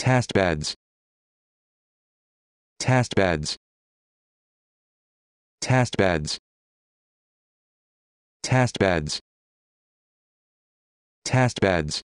Test beds. Test beds. Test beds. Test beds. Test beds.